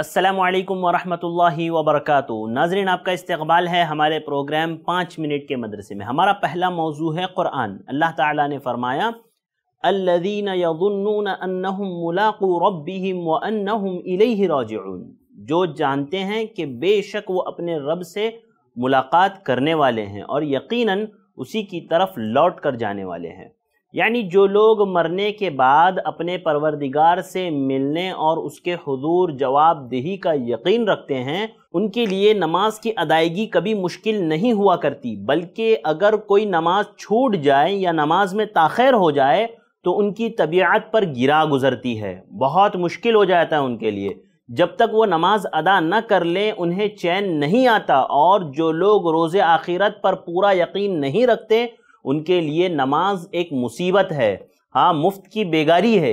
असलकम वरहमल वबरक नाजरीन आपका इस्तबाल है हमारे प्रोग्राम पाँच मिनट के मदरसे में हमारा पहला मौजू है क़ुरान अल्लाह ताला ने फरमाया जो जानते हैं कि बेशक वो अपने रब से मुलाकात करने वाले हैं और यकीनन उसी की तरफ लौट कर जाने वाले हैं यानी जो लोग मरने के बाद अपने परवरदिगार से मिलने और उसके हजूर जवाबदेही का यकीन रखते हैं उनके लिए नमाज की अदायगी कभी मुश्किल नहीं हुआ करती बल्कि अगर कोई नमाज छूट जाए या नमाज में ताखिर हो जाए तो उनकी तबीयत पर गिरा गुजरती है बहुत मुश्किल हो जाता है उनके लिए जब तक वो नमाज अदा न कर लें उन्हें चैन नहीं आता और जो लोग रोज़ आखिरत पर पूरा यकीन नहीं रखते उनके लिए नमाज एक मुसीबत है हाँ मुफ्त की बेगारी है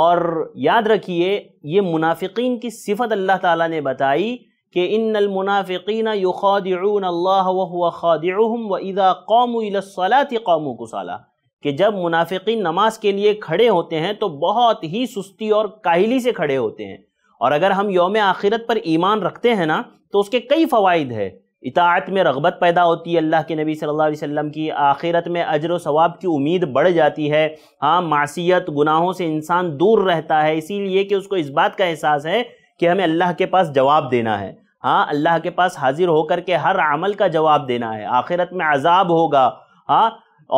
और याद रखिए ये मुनाफिकीन की सिफत अल्लाह ताला ने बताई कि इन मुनाफिकीन युखादिऊन अल्लाह व खादिउम व इदा कौम सलात कौम कुसाला कि जब मुनाफिकीन नमाज के लिए खड़े होते हैं तो बहुत ही सुस्ती और काहली से खड़े होते हैं और अगर हम योम आखिरत पर ईमान रखते हैं ना तो उसके कई फ़वाद है इतात में रगबत पैदा होती है अल्लाह के नबी सल्लल्लाहु अलैहि वसल्लम की आखिरत में अजर व सवाब की उम्मीद बढ़ जाती है हाँ मासीत गुनाहों से इंसान दूर रहता है इसीलिए कि उसको इस बात का एहसास है कि हमें अल्लाह के पास जवाब देना है हाँ अल्लाह के पास हाजिर होकर के हर अमल का जवाब देना है आखिरत में अजाब होगा हाँ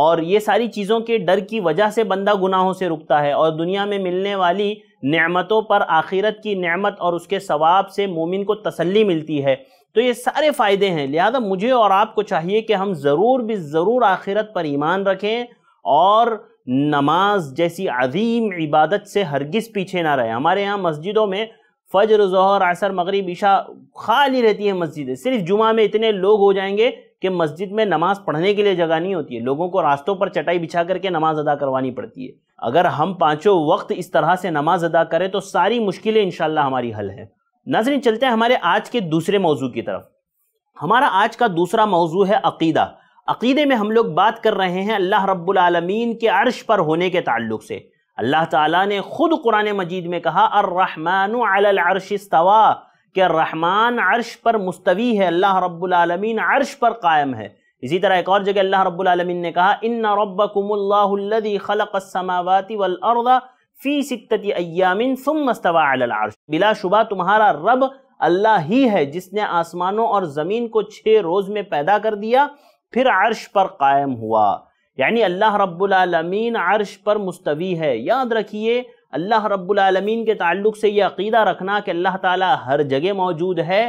और ये सारी चीज़ों के डर की वजह से बंदा गुनाहों से रुकता है और दुनिया में मिलने वाली नमतों पर आखिरत की नमत और उसके सवाब से मोमिन को तसली मिलती है तो ये सारे फ़ायदे हैं लिहाजा मुझे और आपको चाहिए कि हम ज़रूर भी ज़रूर आखिरत पर ईमान रखें और नमाज जैसी अजीम इबादत से हरगज़ पीछे ना रहें हमारे यहाँ मस्जिदों में फजर जहर असर मगरब ईशा खाली रहती है मस्जिदें सिर्फ जुमा में इतने लोग हो जाएंगे कि मस्जिद में नमाज़ पढ़ने के लिए जगह नहीं होती है लोगों को रास्तों पर चटाई बिछा करके नमाज़ अदा करवानी पड़ती है अगर हम पांचों वक्त इस तरह से नमाज अदा करें तो सारी मुश्किलें इनशाला हमारी हल है नजरें चलते हैं हमारे आज के दूसरे मौजू की तरफ हमारा आज का दूसरा मौजू है अकीदा अकीदे में हम लोग बात कर रहे हैं अल्लाह रब्लमीन के अर्श पर होने के ताल्लुक से अल्लाह ताला ने खुद कुरान मजीद में कहा अर्रहमानर्शवा के रहमान अर्श पर मुस्तवी है अल्लाह रब्लमीन अर्श पर कायम है इसी तरह एक और जगह अल्लाह रब्बुल आलमीन ने कहा इन रब्बकुमुल्लाहुल्लज़ी खलक़स्समावाति वल अर्ज़ फ़ी सित्तति अय्यामिन सुम्मा इस्तवा अलल अर्श बिला शुबा तुम्हारा रब अल्लाह ही है जिसने आसमानों और ज़मीन को छः रोज़ में पैदा कर दिया फिर अर्श पर कायम हुआ यानी अल्लाह रब्बुल आलमीन अर्श पर मुस्तवी है याद रखिए अल्लाह रब्बुल आलमीन के ताल्लुक से यह अकीदा रखना कि अल्लाह ताला हर जगह मौजूद है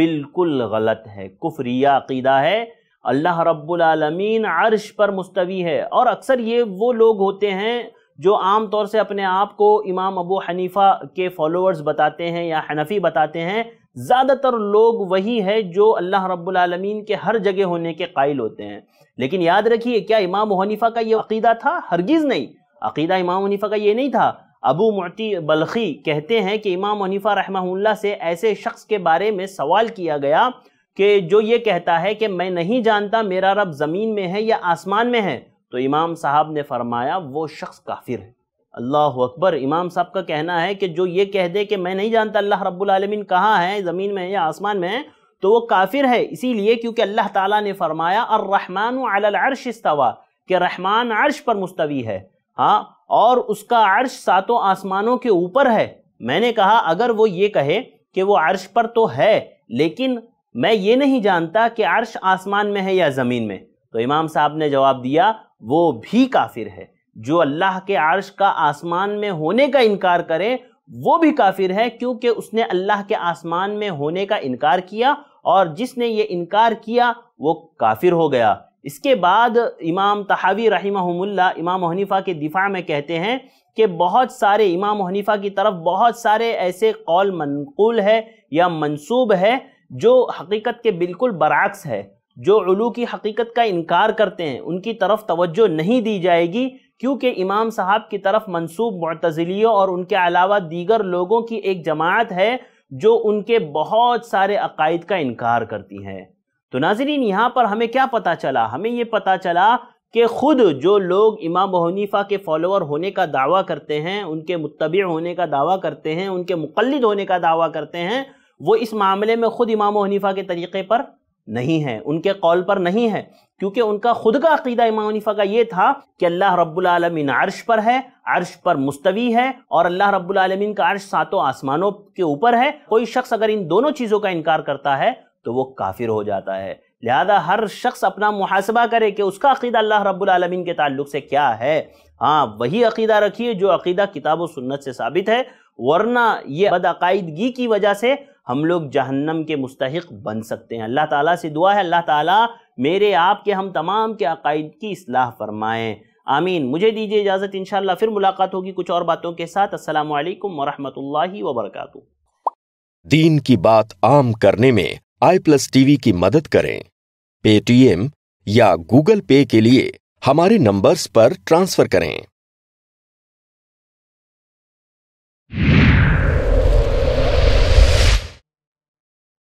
बिल्कुल गलत है कुफरिया अकीदा है अल्लाह रब्बुलमीन अर्श पर मुस्तवी है और अक्सर ये वो लोग होते हैं जो आम तौर से अपने आप को इमाम अबू हनीफ़ा के फॉलोअर्स बताते हैं या हनफ़ी बताते हैं ज़्यादातर लोग वही है जो अल्लाह रब्बुलमीन के हर जगह होने के कायल होते हैं लेकिन याद रखिए क्या इमाम हनीफ़ा का ये अकीदा था हरगिज़ नहीं अकीदा इमाम हनीफ़ा का ये नहीं था अबू मती बल्खी कहते हैं कि इमाम हनीफ़ा रहमहुल्ला से ऐसे शख्स के बारे में सवाल किया गया कि जो ये कहता है कि मैं नहीं जानता मेरा रब ज़मीन में है या आसमान में है तो इमाम साहब ने फरमाया वो शख्स काफिर है अल्लाह अकबर इमाम साहब का कहना है कि जो ये कह दे कि मैं नहीं जानता अल्लाह रब्बुल आलमीन कहाँ है ज़मीन में है या आसमान में है तो वो काफिर है इसीलिए क्योंकि अल्लाह ताला ने फरमाया और रहमान अरश इस्तवा कि रहमान अर्श पर मुस्तवी है हाँ और उसका अर्श सातों आसमानों के ऊपर है मैंने कहा अगर वो ये कहे कि वो अर्श पर तो है लेकिन मैं ये नहीं जानता कि अर्श आसमान में है या ज़मीन में तो इमाम साहब ने जवाब दिया वो भी काफिर है जो अल्लाह के अर्श का आसमान में होने का इनकार करे वो भी काफिर है क्योंकि उसने अल्लाह के आसमान में होने का इनकार किया और जिसने ये इनकार किया वो काफिर हो गया इसके बाद इमाम तहावी रहीमहुल्ला इमाम हनीफा के दिफा में कहते हैं कि बहुत सारे इमाम हनीफा की तरफ बहुत सारे ऐसे कौल मनकूल है या मनसूब है जो हकीकत के बिल्कुल बरक्स है जो उलू की हकीकत का इनकार करते हैं उनकी तरफ तवज्जो नहीं दी जाएगी क्योंकि इमाम साहब की तरफ मंसूब मतज़िलियों और उनके अलावा दीगर लोगों की एक जमात है जो उनके बहुत सारे अकायद का इनकार करती है तो नाजरीन यहाँ पर हमें क्या पता चला हमें ये पता चला कि ख़ुद जो लोग इमाम हनीफ़ा के फॉलोअर होने का दावा करते हैं उनके मुतबिर होने का दावा करते हैं उनके मुखलद होने का दावा करते हैं वो इस मामले में ख़ुद इमाम हनीफा के तरीक़े पर नहीं है उनके कौल पर नहीं है क्योंकि उनका खुद का अकीदा इमाम हनीफा का ये था कि अल्लाह रब्बुलमीन अरश पर है अरश पर मुस्तवी है और अल्लाह रब्बुलमीन का अर्श सातों आसमानों के ऊपर है कोई शख्स अगर इन दोनों चीज़ों का इनकार करता है तो वो काफिर हो जाता है लिहाजा हर शख्स अपना मुहासबा करे कि उसका अकीदा अल्लाह रब्बुलमीन के ताल्लुक से क्या है हाँ वही अकीदा रखिए जो अकीदा किताब सुन्नत से साबित है वरना ये बदअकायदगी की वजह से हम लोग जहन्नम के मुस्तक बन सकते हैं अल्लाह ताला से दुआ है अल्लाह ताला मेरे आप के हम तमाम के अकायद की असलाह फरमाएँ आमीन मुझे दीजिए इजाज़त इन फिर मुलाकात होगी कुछ और बातों के साथ असल वरहमल वबरक दीन की बात आम करने में आई प्लस टीवी की मदद करें पेटीएम या गूगल पे के लिए हमारे नंबर्स पर ट्रांसफ़र करें